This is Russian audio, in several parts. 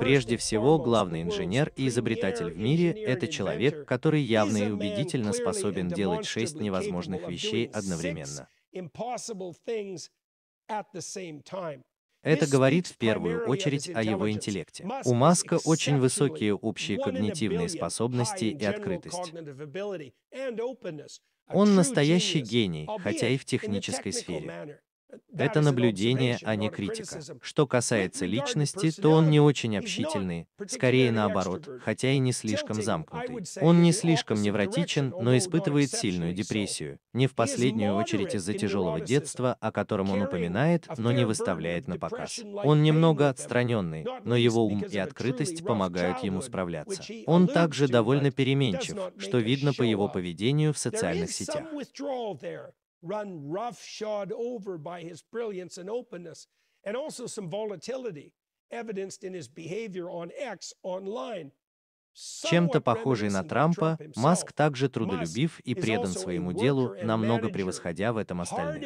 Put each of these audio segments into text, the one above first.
Прежде всего, главный инженер и изобретатель в мире — это человек, который явно и убедительно способен делать шесть невозможных вещей одновременно. Это говорит в первую очередь о его интеллекте. У Маска очень высокие общие когнитивные способности и открытость. Он настоящий гений, хотя и в технической сфере. Это наблюдение, а не критика. Что касается личности, то он не очень общительный, скорее наоборот, хотя и не слишком замкнутый. Он не слишком невротичен, но испытывает сильную депрессию, не в последнюю очередь из-за тяжелого детства, о котором он упоминает, но не выставляет на показ. Он немного отстраненный, но его ум и открытость помогают ему справляться. Он также довольно переменчив, что видно по его поведению в социальных сетях run roughshod over by his brilliance and openness, and also some volatility evidenced in his behavior on X online. Чем-то похожий на Трампа, Маск также трудолюбив и предан своему делу, намного превосходя в этом остальных.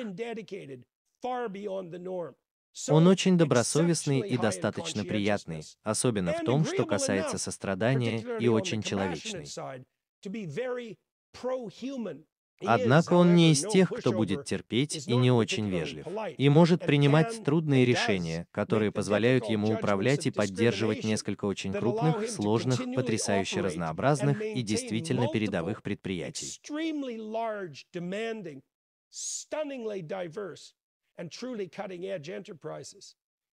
Он очень добросовестный и достаточно приятный, особенно в том, что касается сострадания, и очень человечный. Однако он не из тех, кто будет терпеть и не очень вежлив, и может принимать трудные решения, которые позволяют ему управлять и поддерживать несколько очень крупных, сложных, потрясающе разнообразных и действительно передовых предприятий.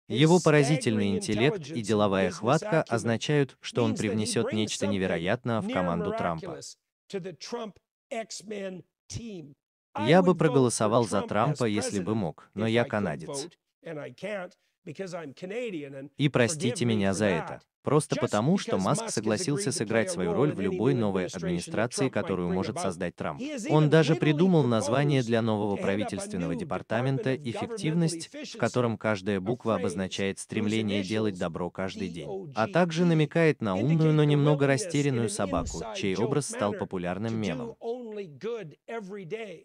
Его поразительный интеллект и деловая хватка означают, что он привнесет нечто невероятное в команду Трампа. Я бы проголосовал за Трампа, если бы мог, но я канадец. И простите меня за это. Просто потому, что Маск согласился сыграть свою роль в любой новой администрации, которую может создать Трамп. Он даже придумал название для нового правительственного департамента «Эффективность», в котором каждая буква обозначает стремление делать добро каждый день. А также e, намекает на умную, но немного растерянную собаку, чей образ стал популярным мемом really good every day,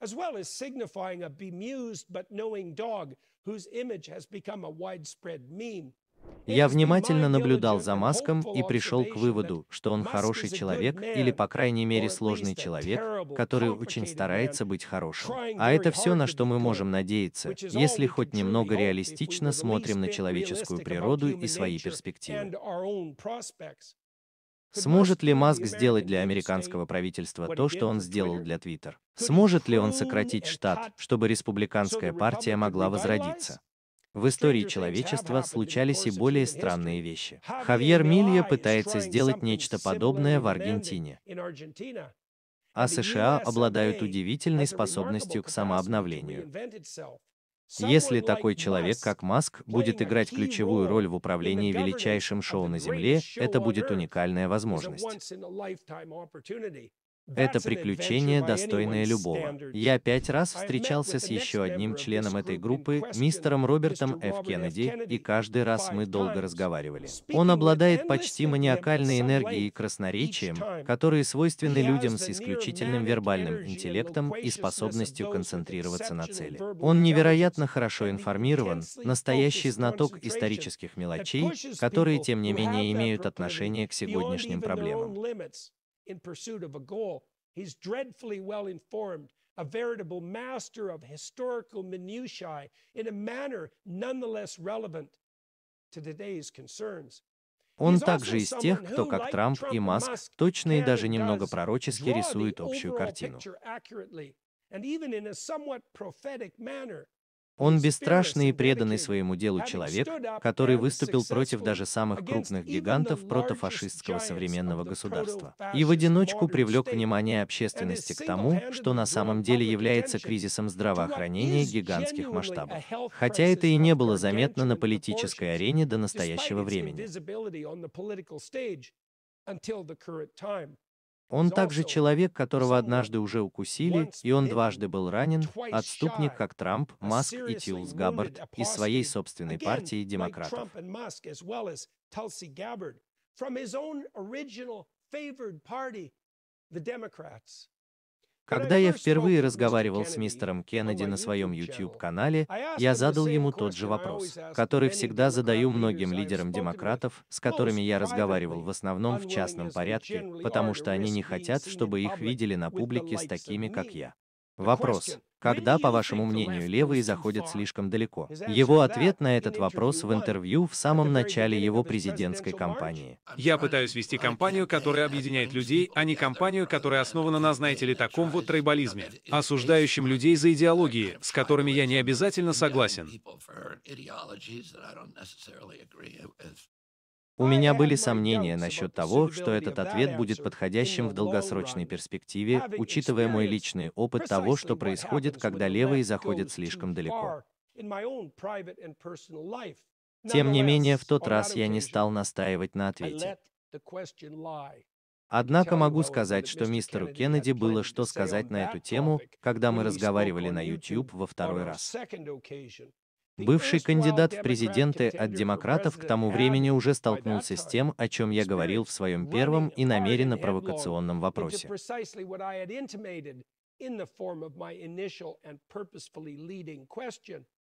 as well as signifying a bemused but knowing dog whose image has become a widespread meme. Я внимательно наблюдал за Маском и пришел к выводу, что он хороший человек или, по крайней мере, сложный человек, который очень старается быть хорошим. А это все, на что мы можем надеяться, если хоть немного реалистично смотрим на человеческую природу и свои перспективы. Сможет ли Маск сделать для американского правительства то, что он сделал для Твиттер? Сможет ли он сократить штат, чтобы республиканская партия могла возродиться? В истории человечества случались и более странные вещи. Хавьер Милья пытается сделать нечто подобное в Аргентине. А США обладают удивительной способностью к самообновлению. Если такой человек, как Маск, будет играть ключевую роль в управлении величайшим шоу на Земле, это будет уникальная возможность. Это приключение, достойное любого. Я пять раз встречался с еще одним членом этой группы, мистером Робертом Ф. Кеннеди, и каждый раз мы долго разговаривали. Он обладает почти маниакальной энергией и красноречием, которые свойственны людям с исключительным вербальным интеллектом и способностью концентрироваться на цели. Он невероятно хорошо информирован, настоящий знаток исторических мелочей, которые, тем не менее, имеют отношение к сегодняшним проблемам. in pursuit of a goal. He's dreadfully well informed, a veritable master of historical minutiae in a manner nonetheless relevant to today's concerns. Он также из тех, кто, как Трамп и Маск, точно и даже немного пророчески рисует общую картину. And even in a somewhat prophetic manner, Он бесстрашный и преданный своему делу человек, который выступил против даже самых крупных гигантов протофашистского современного государства. И в одиночку привлек внимание общественности к тому, что на самом деле является кризисом здравоохранения гигантских масштабов. Хотя это и не было заметно на политической арене до настоящего времени. Он также человек, которого однажды уже укусили, и он дважды был ранен, отступник, как Трамп, Маск и Тилс Габбард, из своей собственной партии демократов. from his own original favored party, the Democrats. Когда я впервые разговаривал с мистером Кеннеди на своем YouTube-канале, я задал ему тот же вопрос, который всегда задаю многим лидерам демократов, с которыми я разговаривал в основном в частном порядке, потому что они не хотят, чтобы их видели на публике с такими, как я. Вопрос. Когда, по вашему мнению, левые заходят слишком далеко? Его ответ на этот вопрос в интервью в самом начале его президентской кампании. Я пытаюсь вести кампанию, которая объединяет людей, а не кампанию, которая основана на, знаете ли, таком вот трейбализме, осуждающем людей за идеологии, с которыми я не обязательно согласен. У меня были сомнения насчет того, что этот ответ будет подходящим в долгосрочной перспективе, учитывая мой личный опыт того, что происходит, когда левые заходят слишком далеко. Тем не менее, в тот раз я не стал настаивать на ответе. Однако могу сказать, что мистеру Кеннеди было что сказать на эту тему, когда мы разговаривали на YouTube во второй раз. Бывший кандидат в президенты от демократов к тому времени уже столкнулся с тем, о чем я говорил в своем первом и намеренно провокационном вопросе.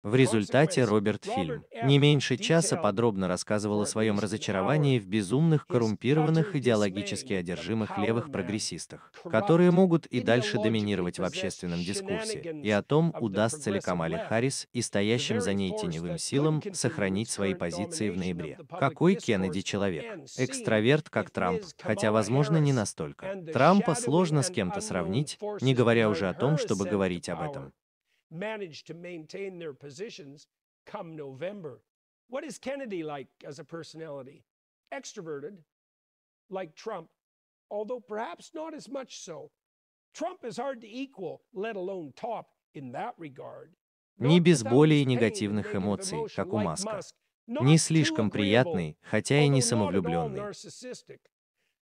В результате Роберт Фильм не меньше часа подробно рассказывал о своем разочаровании в безумных, коррумпированных, идеологически одержимых левых прогрессистах, которые могут и дальше доминировать в общественном дискурсе, и о том, удастся ли Камале Харрис и стоящим за ней теневым силам сохранить свои позиции в ноябре. Какой Кеннеди человек? Экстраверт, как Трамп, хотя, возможно, не настолько. Трампа сложно с кем-то сравнить, не говоря уже о том, чтобы говорить об этом managed to maintain their positions come November. What is Kennedy like as a personality? Extroverted, like Trump, although perhaps not as much so. Trump is hard to equal, let alone top, in that regard. Не без боли и негативных эмоций, как у Маска. Не слишком приятный, хотя и не самовлюбленный.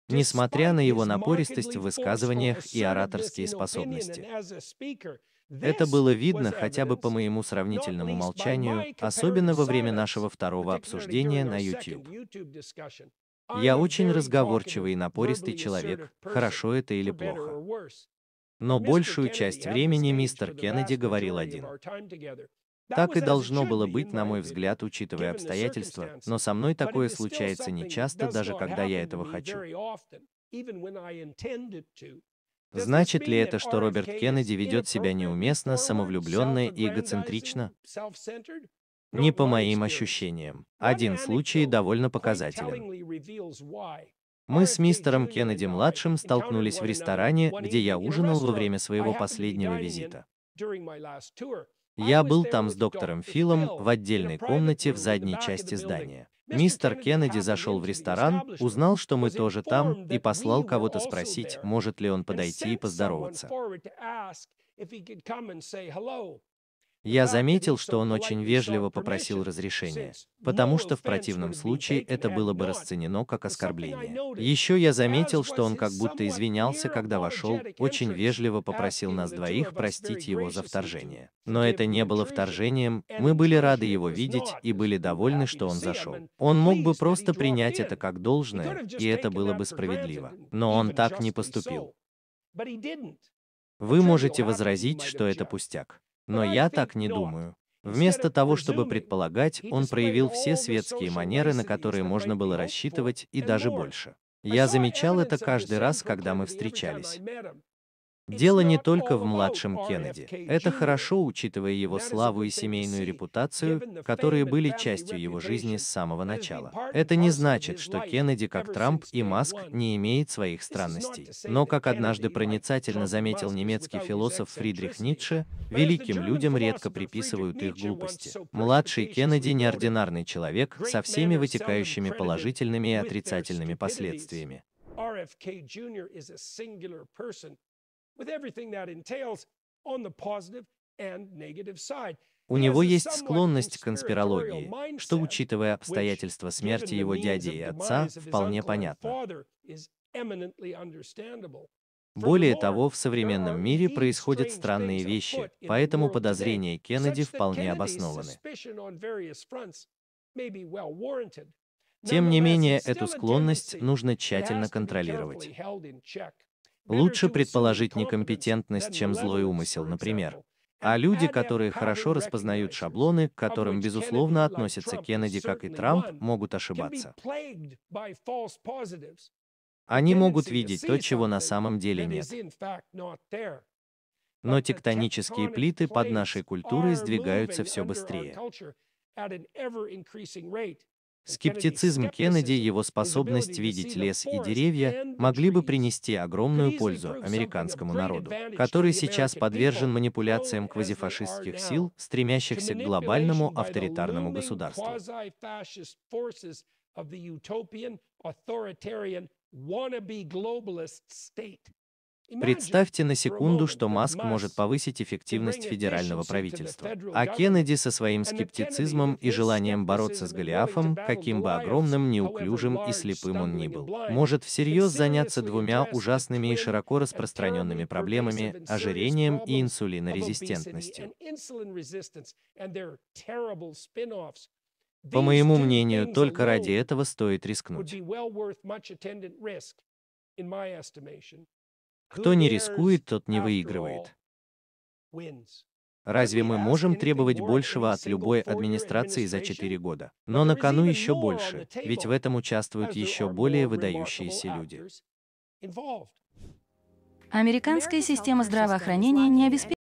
Несмотря на его напористость в высказываниях и ораторские способности. Это было видно хотя бы по моему сравнительному молчанию, особенно во время нашего второго обсуждения на YouTube. Я очень разговорчивый и напористый человек, хорошо это или плохо. Но большую часть времени мистер Кеннеди говорил один. Так и должно было быть, на мой взгляд, учитывая обстоятельства, но со мной такое случается нечасто, даже когда я этого хочу. Значит ли это, что Роберт Кеннеди ведет себя неуместно, самовлюбленно и эгоцентрично? Не по моим ощущениям. Один случай довольно показателен. Мы с мистером Кеннеди-младшим столкнулись в ресторане, где я ужинал во время своего последнего визита. Я был там с доктором Филом в отдельной комнате в задней части здания. Мистер Кеннеди зашел в ресторан, узнал, что мы тоже там, и послал кого-то спросить, может ли он подойти и поздороваться. Я заметил, что он очень вежливо попросил разрешения, потому что в противном случае это было бы расценено как оскорбление. Еще я заметил, что он как будто извинялся, когда вошел, очень вежливо попросил нас двоих простить его за вторжение. Но это не было вторжением, мы были рады его видеть и были довольны, что он зашел. Он мог бы просто принять это как должное, и это было бы справедливо. Но он так не поступил. Вы можете возразить, что это пустяк. Но я так не думаю. Вместо того, чтобы предполагать, он проявил все светские манеры, на которые можно было рассчитывать, и даже больше. Я замечал это каждый раз, когда мы встречались. Дело не только в младшем Кеннеди. Это хорошо, учитывая его славу и семейную репутацию, которые были частью его жизни с самого начала. Это не значит, что Кеннеди, как Трамп и Маск, не имеет своих странностей. Но, как однажды проницательно заметил немецкий философ Фридрих Ницше, великим людям редко приписывают их глупости. Младший Кеннеди неординарный человек со всеми вытекающими положительными и отрицательными последствиями. RFK Jr. is a singular person with everything that entails on the positive and negative side. У него есть склонность к конспирологии, что, учитывая обстоятельства смерти его дяди и отца, вполне понятно. Более того, в современном мире происходят странные вещи, поэтому подозрения Кеннеди вполне обоснованы. Тем не менее, эту склонность нужно тщательно контролировать. Лучше предположить некомпетентность, чем злой умысел, например. А люди, которые хорошо распознают шаблоны, к которым, безусловно, относятся Кеннеди, как и Трамп, могут ошибаться. Они могут видеть то, чего на самом деле нет. Но тектонические плиты под нашей культурой сдвигаются все быстрее. Скептицизм Кеннеди и его способность видеть лес и деревья могли бы принести огромную пользу американскому народу, который сейчас подвержен манипуляциям квазифашистских сил, стремящихся к глобальному авторитарному государству. Представьте на секунду, что Маск может повысить эффективность федерального правительства. А Кеннеди со своим скептицизмом и желанием бороться с Голиафом, каким бы огромным, неуклюжим и слепым он ни был, может всерьез заняться двумя ужасными и широко распространенными проблемами – ожирением и инсулинорезистентностью. По моему мнению, только ради этого стоит рискнуть. Кто не рискует, тот не выигрывает. Разве мы можем требовать большего от любой администрации за 4 года? Но на кону еще больше, ведь в этом участвуют еще более выдающиеся люди. Американская система здравоохранения не обеспечивает